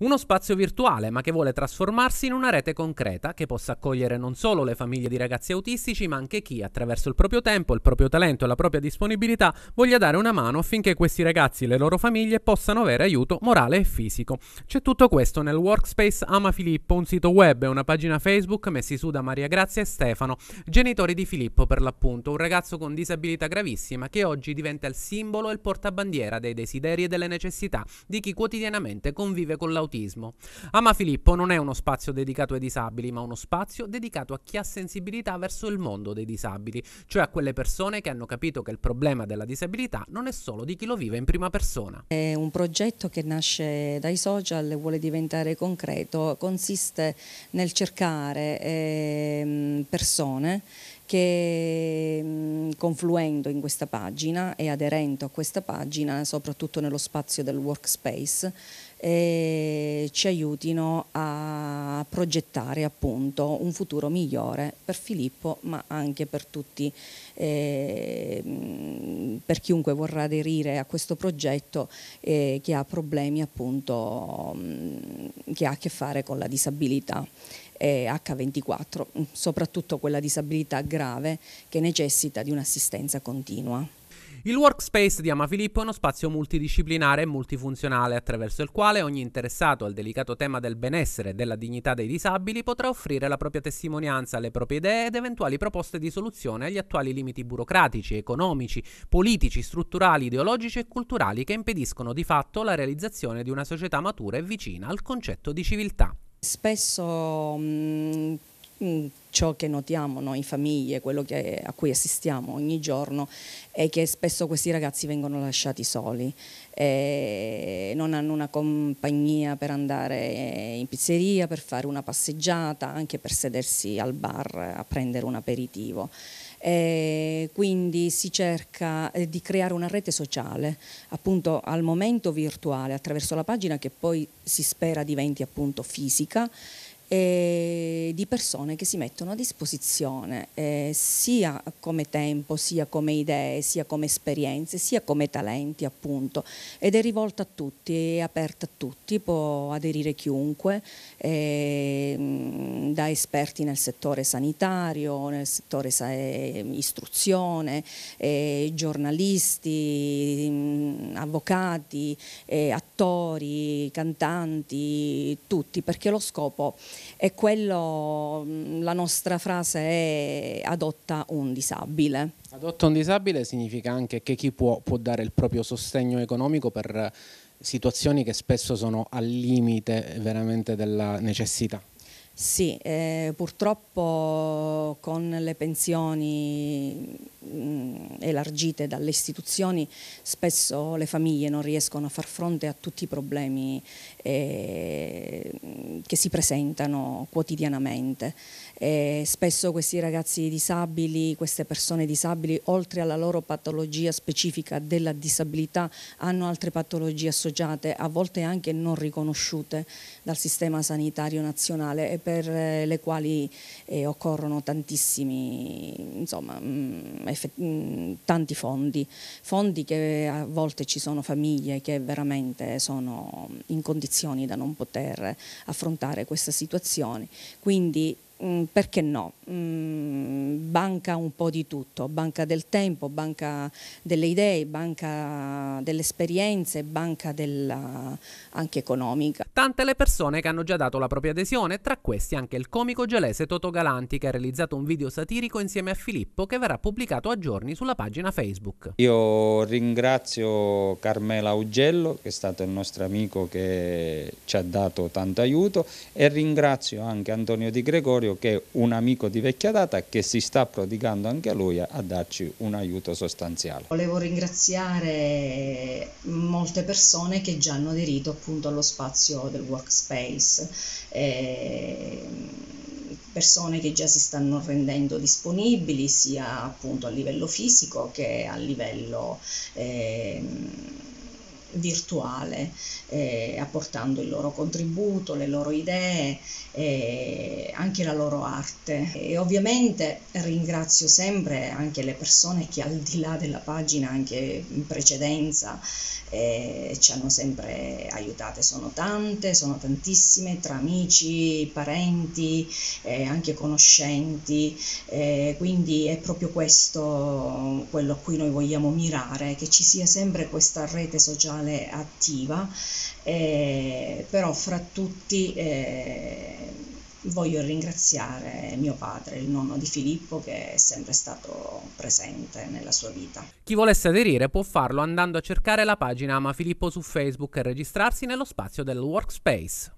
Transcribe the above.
Uno spazio virtuale, ma che vuole trasformarsi in una rete concreta che possa accogliere non solo le famiglie di ragazzi autistici, ma anche chi, attraverso il proprio tempo, il proprio talento e la propria disponibilità, voglia dare una mano affinché questi ragazzi e le loro famiglie possano avere aiuto morale e fisico. C'è tutto questo nel workspace Ama Filippo, un sito web e una pagina Facebook messi su da Maria Grazia e Stefano, genitori di Filippo per l'appunto, un ragazzo con disabilità gravissima che oggi diventa il simbolo e il portabandiera dei desideri e delle necessità di chi quotidianamente convive con l'autismo dell'autismo. Ama Filippo non è uno spazio dedicato ai disabili, ma uno spazio dedicato a chi ha sensibilità verso il mondo dei disabili, cioè a quelle persone che hanno capito che il problema della disabilità non è solo di chi lo vive in prima persona. È un progetto che nasce dai social e vuole diventare concreto, consiste nel cercare ehm, persone che mm, confluendo in questa pagina e aderendo a questa pagina, soprattutto nello spazio del workspace, e ci aiutino a progettare appunto un futuro migliore per Filippo ma anche per tutti, eh, per chiunque vorrà aderire a questo progetto eh, che ha problemi appunto mm, che ha a che fare con la disabilità. H24, eh, soprattutto quella disabilità grave che necessita di un'assistenza continua. Il workspace di Amafilippo è uno spazio multidisciplinare e multifunzionale attraverso il quale ogni interessato al delicato tema del benessere e della dignità dei disabili potrà offrire la propria testimonianza, le proprie idee ed eventuali proposte di soluzione agli attuali limiti burocratici, economici, politici, strutturali, ideologici e culturali che impediscono di fatto la realizzazione di una società matura e vicina al concetto di civiltà. Spesso mh, Mm, ciò che notiamo noi famiglie, quello che, a cui assistiamo ogni giorno, è che spesso questi ragazzi vengono lasciati soli, eh, non hanno una compagnia per andare eh, in pizzeria, per fare una passeggiata, anche per sedersi al bar a prendere un aperitivo. Eh, quindi si cerca eh, di creare una rete sociale, appunto al momento virtuale, attraverso la pagina che poi si spera diventi appunto fisica eh, di persone che si mettono a disposizione eh, sia come tempo, sia come idee, sia come esperienze, sia come talenti appunto ed è rivolta a tutti, è aperta a tutti, può aderire chiunque, eh, da esperti nel settore sanitario, nel settore sa ehm, istruzione, eh, giornalisti, mh, avvocati, eh, attori, cantanti, tutti, perché lo scopo e quello, mm, la nostra frase è adotta un disabile. Adotta un disabile significa anche che chi può, può dare il proprio sostegno economico per eh, situazioni che spesso sono al limite eh, veramente della necessità. Sì, eh, purtroppo con le pensioni elargite dalle istituzioni, spesso le famiglie non riescono a far fronte a tutti i problemi eh, che si presentano quotidianamente. E eh, spesso questi ragazzi disabili, queste persone disabili, oltre alla loro patologia specifica della disabilità, hanno altre patologie associate, a volte anche non riconosciute dal sistema sanitario nazionale e per eh, le quali eh, occorrono tantissimi insomma, mh, tanti fondi, fondi che a volte ci sono famiglie che veramente sono in condizioni da non poter affrontare questa situazione, quindi Mm, perché no? Mm, banca un po' di tutto, banca del tempo, banca delle idee, banca delle esperienze, banca della, anche economica. Tante le persone che hanno già dato la propria adesione, tra questi anche il comico gelese Toto Galanti che ha realizzato un video satirico insieme a Filippo che verrà pubblicato a giorni sulla pagina Facebook. Io ringrazio Carmela Ugello che è stato il nostro amico che ci ha dato tanto aiuto e ringrazio anche Antonio Di Gregorio Rosario che è un amico di vecchia data che si sta prodigando anche a lui a darci un aiuto sostanziale. Volevo ringraziare molte persone che già hanno aderito appunto allo spazio del workspace. Eh, persone che già si stanno rendendo disponibili sia appunto a livello fisico che a livello eh, virtuale, eh, apportando il loro contributo, le loro idee, eh, anche la loro arte. E ovviamente ringrazio sempre anche le persone che al di là della pagina, anche in precedenza, eh, ci hanno sempre aiutate. Sono tante, sono tantissime, tra amici, parenti, eh, anche conoscenti. Eh, quindi è proprio questo quello a cui noi vogliamo mirare, che ci sia sempre questa rete sociale sociale attiva, eh, però fra tutti eh, voglio ringraziare mio padre, il nonno di Filippo, che è sempre stato presente nella sua vita. Chi volesse aderire può farlo andando a cercare la pagina Ama Filippo su Facebook e registrarsi nello spazio del Workspace.